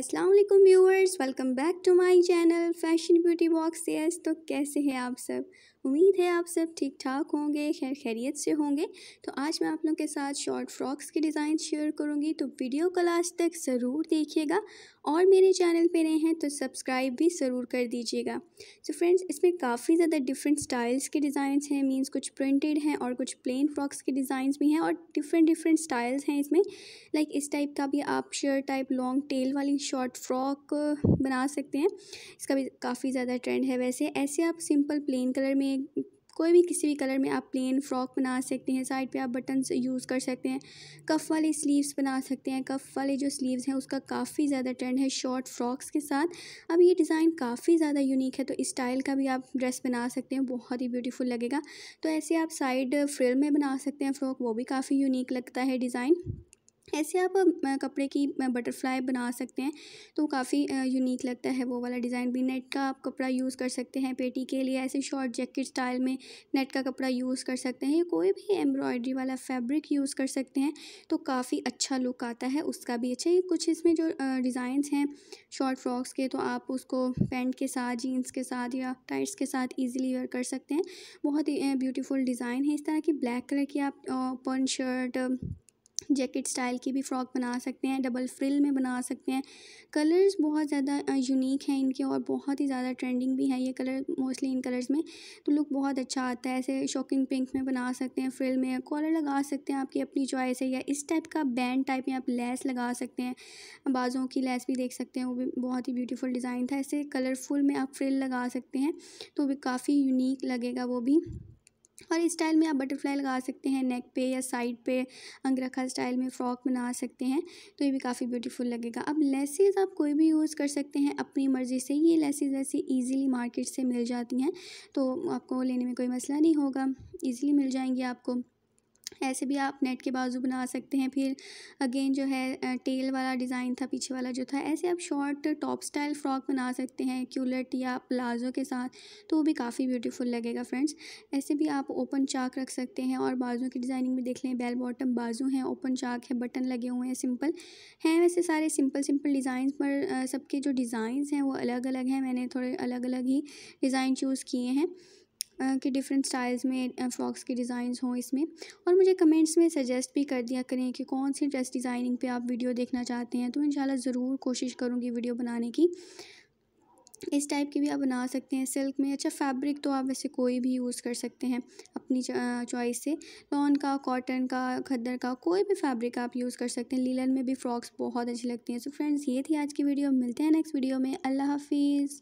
अस्सलाम वालेकुम viewers welcome back to my channel fashion beauty box yes तो कैसे हैं आप सब उम्मीद है आप सब ठीक ठाक होंगे खैर खैरियत से होंगे तो आज मैं आप लोगों के साथ शॉर्ट फ्रॉक्स के डिज़ाइन शेयर करूँगी तो वीडियो को लास्ट तक ज़रूर देखिएगा और मेरे चैनल पे रहे हैं तो सब्सक्राइब भी ज़रूर कर दीजिएगा तो फ्रेंड्स इसमें काफ़ी ज़्यादा डिफरेंट स्टाइल्स के डिज़ाइंस हैं मीन्स कुछ प्रिंटेड हैं और कुछ प्लेन फ्रॉक्स के डिज़ाइंस भी हैं और डिफरेंट डिफरेंट स्टाइल्स हैं इसमें लाइक इस टाइप का भी आप शर्ट टाइप लॉन्ग टेल वाली शॉर्ट फ्रॉक बना सकते हैं इसका भी काफ़ी ज़्यादा ट्रेंड है वैसे ऐसे आप सिंपल प्लेन कलर में हैं कोई भी किसी भी कलर में आप प्लेन फ्रॉक बना सकते हैं साइड पे आप बटन्स यूज़ कर सकते हैं कफ़ वाले स्लीव्स बना सकते हैं कफ़ वाले जो स्लीव्स हैं उसका काफ़ी ज़्यादा ट्रेंड है शॉर्ट फ्रॉक्स के साथ अब ये डिज़ाइन काफ़ी ज़्यादा यूनिक है तो इस स्टाइल का भी आप ड्रेस बना सकते हैं बहुत ही ब्यूटीफुल लगेगा तो ऐसे आप साइड फ्रिल में बना सकते हैं फ्रॉक वो भी काफ़ी यूनिक लगता है डिज़ाइन ऐसे आप कपड़े की बटरफ्लाई बना सकते हैं तो काफ़ी यूनिक लगता है वो वाला डिज़ाइन भी नेट का आप कपड़ा यूज़ कर सकते हैं पेटी के लिए ऐसे शॉर्ट जैकेट स्टाइल में नेट का कपड़ा यूज़ कर सकते हैं कोई भी एम्ब्रॉयडरी वाला फैब्रिक यूज़ कर सकते हैं तो काफ़ी अच्छा लुक आता है उसका भी अच्छा ये कुछ इसमें जो डिज़ाइंस हैं शॉर्ट फ्रॉक्स के तो आप उसको पेंट के साथ जीन्स के साथ या टाइट्स के साथ ईजिली वेयर कर सकते हैं बहुत ही ब्यूटीफुल डिज़ाइन है इस तरह की ब्लैक कलर की आप पन शर्ट जैकेट स्टाइल की भी फ़्रॉक बना सकते हैं डबल फ्रिल में बना सकते हैं कलर्स बहुत ज़्यादा यूनिक हैं इनके और बहुत ही ज़्यादा ट्रेंडिंग भी है ये कलर मोस्टली इन कलर्स में तो लुक बहुत अच्छा आता है ऐसे शॉकिंग पिंक में बना सकते हैं फ्रिल में कॉलर लगा सकते हैं आपकी अपनी चॉइस है या इस टाइप का बैंड टाइप में आप लेस लगा सकते हैं बाज़ों की लेस भी देख सकते हैं वो भी बहुत ही ब्यूटीफुल डिज़ाइन था ऐसे कलरफुल में आप फ्रिल लगा सकते हैं तो भी काफ़ी यूनिक लगेगा वो भी और इस स्टाइल में आप बटरफ्लाई लगा सकते हैं नेक पे या साइड पे अंगरखा स्टाइल में फ़्रॉक बना सकते हैं तो ये भी काफ़ी ब्यूटीफुल लगेगा अब लेसेस आप कोई भी यूज़ कर सकते हैं अपनी मर्ज़ी से ये लेसेस वैसे ईजिली मार्केट से मिल जाती हैं तो आपको लेने में कोई मसला नहीं होगा ईजिली मिल जाएंगी आपको ऐसे भी आप नेट के बाजू बना सकते हैं फिर अगेन जो है टेल वाला डिज़ाइन था पीछे वाला जो था ऐसे आप शॉर्ट टॉप स्टाइल फ्रॉक बना सकते हैं क्यूलेट या प्लाजो के साथ तो वो भी काफ़ी ब्यूटीफुल लगेगा फ्रेंड्स ऐसे भी आप ओपन चाक रख सकते हैं और बाजू की डिज़ाइनिंग भी देख लें बेल बॉटम बाजू हैं ओपन चाक है बटन लगे हुए हैं सिंपल हैं वैसे सारे सिंपल सिंपल डिज़ाइन पर सबके जो डिज़ाइन हैं वो अलग अलग हैं मैंने थोड़े अलग अलग ही डिज़ाइन चूज़ किए हैं कि डिफरेंट स्टाइल्स में फ़्रॉक्स के डिज़ाइन हों इसमें और मुझे कमेंट्स में सजेस्ट भी कर दिया करें कि कौन सी ड्रेस डिज़ाइनिंग पे आप वीडियो देखना चाहते हैं तो इन ज़रूर कोशिश करूँगी वीडियो बनाने की इस टाइप की भी आप बना सकते हैं सिल्क में अच्छा फैब्रिक तो आप वैसे कोई भी यूज़ कर सकते हैं अपनी चॉइस से लॉन का कॉटन का खद्दर का कोई भी फैब्रिक आप यूज़ कर सकते हैं लीलन में भी फ्रॉक्स बहुत अच्छी लगती हैं सो फ्रेंड्स ये थी आज की वीडियो मिलते हैं नेक्स्ट वीडियो में अल्लाह हाफिज़